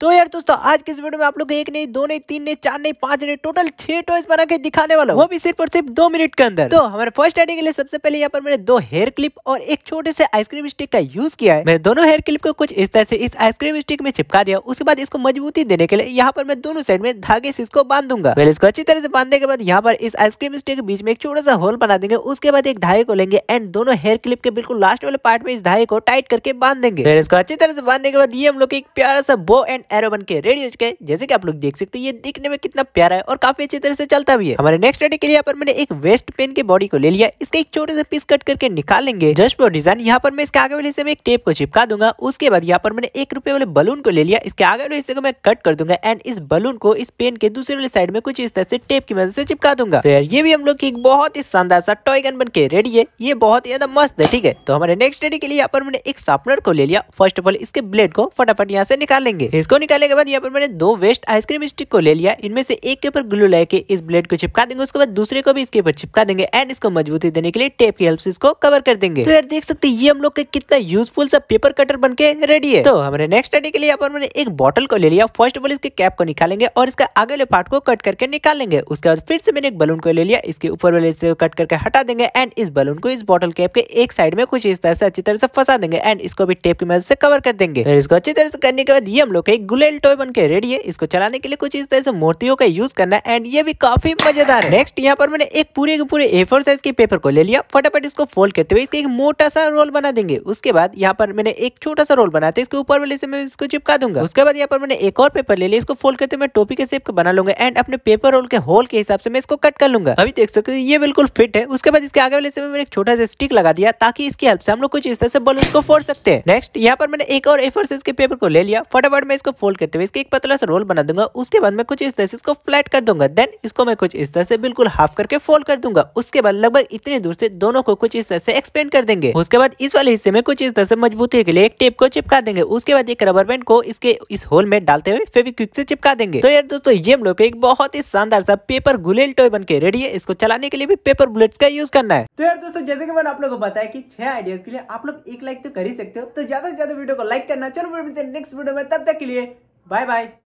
तो यार दोस्तों आज के इस वीडियो में आप लोग एक नहीं दो नहीं तीन नहीं चार नहीं पांच नहीं टोटल छह टॉयस बना के दिखाने वाला वो भी सिर्फ और सिर्फ दो मिनट के अंदर तो हमारे फर्स्ट आइडिया के लिए सबसे पहले यहाँ पर मैंने दो हेयर क्लिप और एक छोटे से आइसक्रीम स्टिक का यूज किया है मैं दोनों हेयर क्लिप को कुछ इस तरह से इस आइसक्रीम स्टिक में चिपका दिया उसके बाद इसको मजबूती देने के लिए यहाँ पर मैं दोनों साइड में धागे से इसको बांध दूंगा पहले इसको अच्छी तरह से बांधने के बाद यहाँ पर इस आइसक्रीम स्टिक के बीच में एक छोटा सा होल बना देंगे उसके बाद एक धागे को लेंगे एंड दोनों हेयर क्लिप के बिल्कुल लास्ट वाले पार्ट में इस धागे को टाइट करके बांध देंगे इसको अच्छी तरह से बांधने के बाद ये हम लोग एक प्यारा सा बो एंड एरो बन के रेडियो के जैसे कि आप लोग देख सकते हो ये दिखने में कितना प्यारा है और काफी अच्छी तरह से चलता भी है हमारे नेक्स्ट रेडी के लिए यहाँ पर मैंने एक वेस्ट पेन के बॉडी को ले लिया इसके एक छोटे से पीस कट करके निकालेंगे जस्ट फॉर डिजाइन यहाँ पर मैं इसके आगे वाले हिस्से में एक टेप को चिपका दूंगा उसके बाद यहाँ पर मैंने एक रुपए वाले बलून को ले लिया इसके आगे वाले हिस्से को मैं कट कर दूंगा एंड इस बलून को इस पेन के दूसरे वाले साइड में कुछ इस तरह से टेप की मदद से चिपका दूंगा तो यार ये भी हम लोग की एक बहुत ही शानदार सा टॉय गन बन के रेडी है ये बहुत ही ज्यादा मस्त है ठीक है तो हमारे नेक्स्ट रेडी के लिए यहाँ पर मैंने एक शार्पनर को ले लिया फर्स्ट ऑफ ऑल इसके ब्लेड को फटाफट यहाँ से निकालेंगे इसको निकालने के बाद यहाँ पर मैंने दो वेस्ट आइसक्रीम स्टिक को ले लिया इनमें से एक के ऊपर ग्लू लेके इस ब्लेड को चिपका देंगे उसके बाद दूसरे को भी इसके ऊपर चिपका देंगे एंड इसको मजबूती देने के लिए टेप की हेल्प से इसको कवर कर देंगे तो यार देख सकते ये हम लोग कितना यूजफुल सा पेपर कटर बन के रेडी है तो हमारे नेक्स्ट आइडिया के लिए यहाँ पर मैंने एक बॉटल को ले लिया फर्स्ट ऑफ ऑल इसके कैप को निकालेंगे और इसका आगे वाले पार्ट को कट करके निकालेंगे उसके बाद फिर से मैंने एक बलून को ले लिया इसके ऊपर वाले से कट करके हटा देंगे एंड इस बलून को इस बॉटल कैप के एक साइड में कुछ इस तरह से अच्छी तरह से फंसा देंगे एंड इसको भी टेप की मदद से कवर कर देंगे तो इसको अच्छी तरह से करने के बाद ये हम लोग एक गुलेल टॉय बन के रेडी है इसको चलाने के लिए कुछ इस तरह से मूर्तियों का यूज करना है एंड ये भी काफी मजेदार है नेक्स्ट यहाँ पर मैंने एक पूरे के पूरे एफोर साइज के पेपर को ले लिया फटाफट इसको फोल्ड करते हुए इसके एक मोटा सा रोल बना देंगे उसके बाद यहाँ पर मैंने एक छोटा सा रोल बनाते इसके ऊपर वाले से मैं इसको चिपका दूंगा उसके बाद यहाँ पर मैंने एक और पेपर ले लिया इसको फोल्ड करते हुए टोपी के सेप बना लूंगा एंड अपने पेपर रोल के होल के हिसाब से मैं इसको कट कर लूंगा अभी देख सकते ये बिल्कुल फिट है उसके बाद इसके आगे वाले से मैंने एक छोटा सा स्टिक लगा दिया ताकि इसकी हेल्प से हम लोग कुछ इस तरह से बलून को फोड़ सकते हैं नेक्स्ट यहाँ पर मैंने एक और एफोर साइज के पेपर को ले लिया फटाफट मैं इसको फोल्ड करते हुए इसके एक पतला सा रोल बना दूंगा उसके बाद मैं कुछ इस तरह से इसको फ्लैट कर दूंगा देन इसको मैं कुछ इस तरह से बिल्कुल हाफ करके फोल्ड कर दूंगा उसके बाद लगभग इतनी दूर से दोनों को कुछ इस तरह से एक्सपेंड कर देंगे उसके बाद इस वाले हिस्से में कुछ इस तरह से मजबूती के लिए एक टेप को चिपका देंगे उसके बाद एक रबर बैंड को इसके इस होल में डालते हुए फेविक्विक से चिपका देंगे तो यार दोस्तों ये हम लोग एक बहुत ही शानदार सा पेपर गुलेल टॉय बन के रेडी है इसको चलाने के लिए भी पेपर बुलेट्स का यूज करना है तो यार दोस्तों जैसे कि मैंने आप लोगों को बताया कि छह आइडियाज के लिए आप लोग एक लाइक तो कर ही सकते हो तो ज्यादा से ज्यादा वीडियो को लाइक करना चलो मिलते हैं नेक्स्ट वीडियो में तब तक के लिए Bye bye.